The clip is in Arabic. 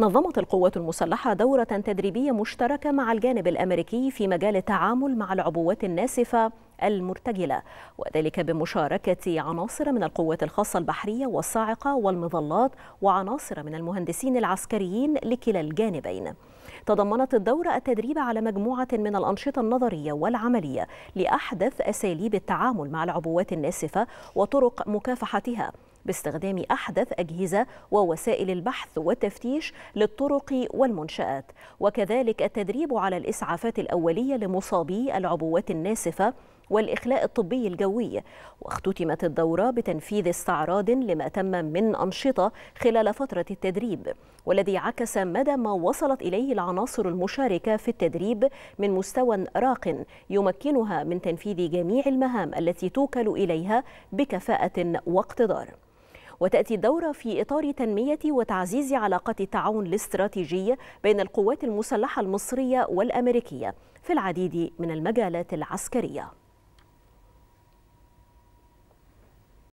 نظمت القوات المسلحة دورة تدريبية مشتركة مع الجانب الأمريكي في مجال التعامل مع العبوات الناسفة المرتجلة وذلك بمشاركة عناصر من القوات الخاصة البحرية والصاعقة والمظلات وعناصر من المهندسين العسكريين لكلا الجانبين تضمنت الدورة التدريب على مجموعة من الأنشطة النظرية والعملية لأحدث أساليب التعامل مع العبوات الناسفة وطرق مكافحتها باستخدام أحدث أجهزة ووسائل البحث والتفتيش للطرق والمنشآت وكذلك التدريب على الإسعافات الأولية لمصابي العبوات الناسفة والإخلاء الطبي الجوي واختتمت الدورة بتنفيذ استعراض لما تم من أنشطة خلال فترة التدريب والذي عكس مدى ما وصلت إليه العناصر المشاركة في التدريب من مستوى راق يمكنها من تنفيذ جميع المهام التي توكل إليها بكفاءة واقتدار وتأتي الدورة في إطار تنمية وتعزيز علاقات التعاون الاستراتيجي بين القوات المسلحة المصرية والأمريكية في العديد من المجالات العسكرية